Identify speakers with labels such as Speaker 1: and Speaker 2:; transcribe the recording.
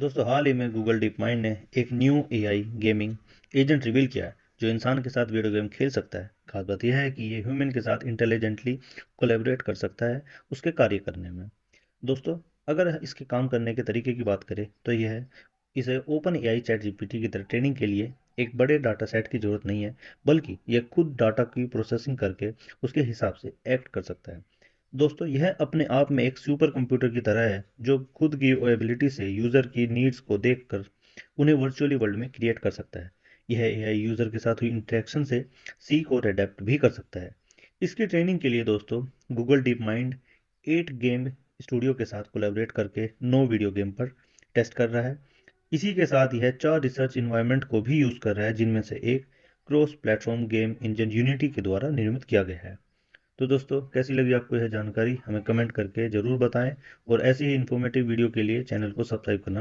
Speaker 1: दोस्तों हाल ही में Google DeepMind ने एक new AI gaming agent reveal किया है जो इंसान के साथ वीडियो गेम खेल सकता है खास बात यह है कि ये ह्यूमन के साथ इंटेलिजेंटली कोलेबरेट कर सकता है उसके कार्य करने में दोस्तों अगर इसके काम करने के तरीके की बात करें तो यह है इसे OpenAI ChatGPT की तरह ट्रेनिंग के लिए एक बड़े डाटा सेट की जरूरत नहीं है बल्कि यह खुद डाटा की प्रोसेसिंग करके उसके हिसाब से एक्ट कर सकता है दोस्तों यह अपने आप में एक सुपर कंप्यूटर की तरह है जो खुद की एबिलिटी से यूज़र की नीड्स को देखकर उन्हें वर्चुअली वर्ल्ड में क्रिएट कर सकता है यह ए यूज़र के साथ हुई इंटरेक्शन से सीख और अडेप्ट भी कर सकता है इसकी ट्रेनिंग के लिए दोस्तों Google DeepMind at game studio के साथ कोलेबरेट करके नो वीडियो गेम पर टेस्ट कर रहा है इसी के साथ यह चार रिसर्च इन्वायरमेंट को भी यूज़ कर रहा है जिनमें से एक cross platform game engine Unity के द्वारा निर्मित किया गया है तो दोस्तों कैसी लगी आपको यह जानकारी हमें कमेंट करके ज़रूर बताएं और ऐसी ही इन्फॉर्मेटिव वीडियो के लिए चैनल को सब्सक्राइब करना